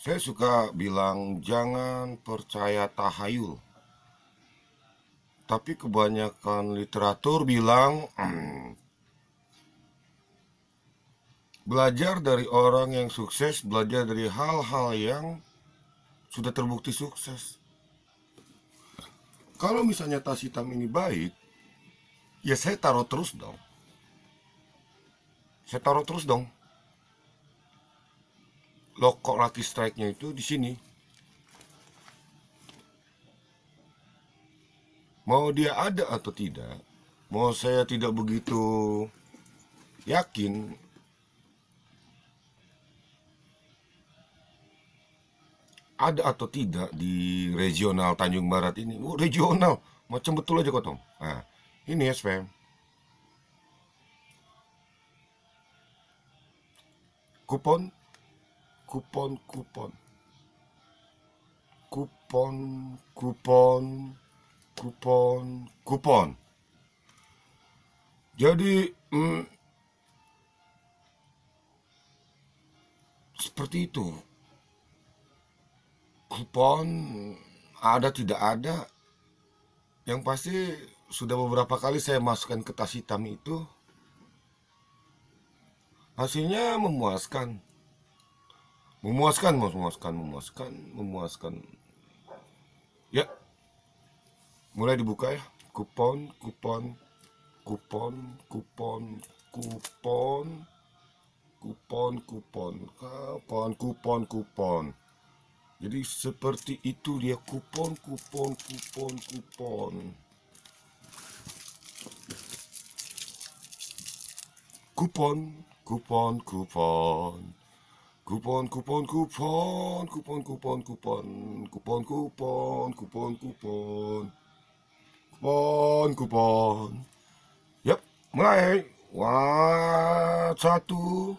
Saya suka bilang jangan percaya tahayul. Tapi kebanyakan literatur bilang hmm, belajar dari orang yang sukses, belajar dari hal-hal yang sudah terbukti sukses. Kalau misalnya tas hitam ini baik, ya saya taruh terus dong. Saya taruh terus dong lokok lucky strike-nya itu di sini. Mau dia ada atau tidak, mau saya tidak begitu yakin ada atau tidak di regional Tanjung Barat ini. Oh, regional, macam betul aja kotong. Nah, ini ya spam. Kupon kupon-kupon kupon kupon kupon kupon jadi hmm, seperti itu kupon ada tidak ada yang pasti sudah beberapa kali saya masukkan ke tas hitam itu hasilnya memuaskan memuaskan memuaskan memuaskan memuaskan ya mulai dibuka ya kupon kupon kupon kupon kupon kupon kupon kupon kupon kupon jadi seperti itu dia kupon kupon kupon kupon kupon kupon kupon Kupon, kupon, kupon, kupon, kupon, kupon, kupon, kupon, kupon, kupon, kupon, kupon. yep mulai. Wah, satu,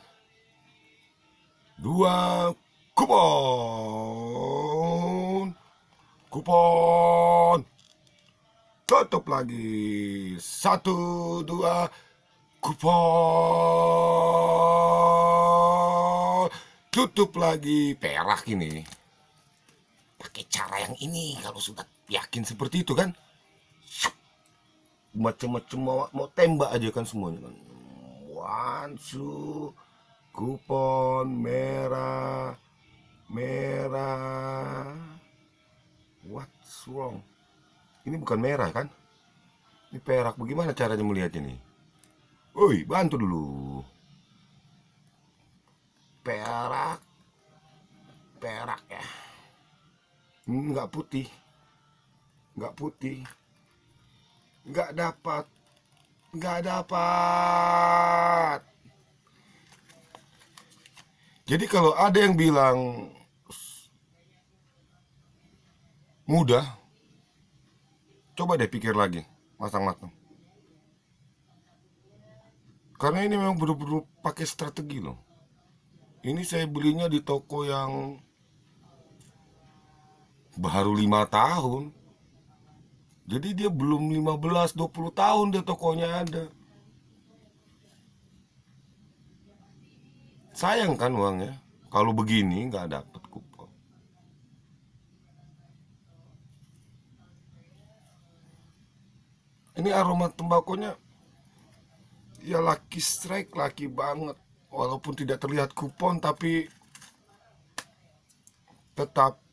dua, kupon, kupon. Tutup lagi. Satu, dua, kupon tutup lagi perak ini pakai cara yang ini kalau sudah yakin seperti itu kan macam-macam mau, mau tembak aja kan semuanya kan wansu kupon merah merah what's wrong ini bukan merah kan ini perak bagaimana caranya melihat ini, woi bantu dulu perak perak ya hmm, nggak putih nggak putih nggak dapat nggak dapat jadi kalau ada yang bilang mudah coba deh pikir lagi matang-matang karena ini memang benar-benar pakai strategi loh ini saya belinya di toko yang baru lima tahun jadi dia belum 15 20 tahun dia tokonya ada sayang kan uangnya kalau begini nggak dapet kupon ini aroma tembakonya ya laki strike laki banget walaupun tidak terlihat kupon tapi tetap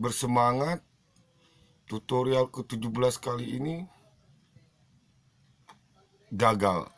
bersemangat tutorial ke-17 kali ini gagal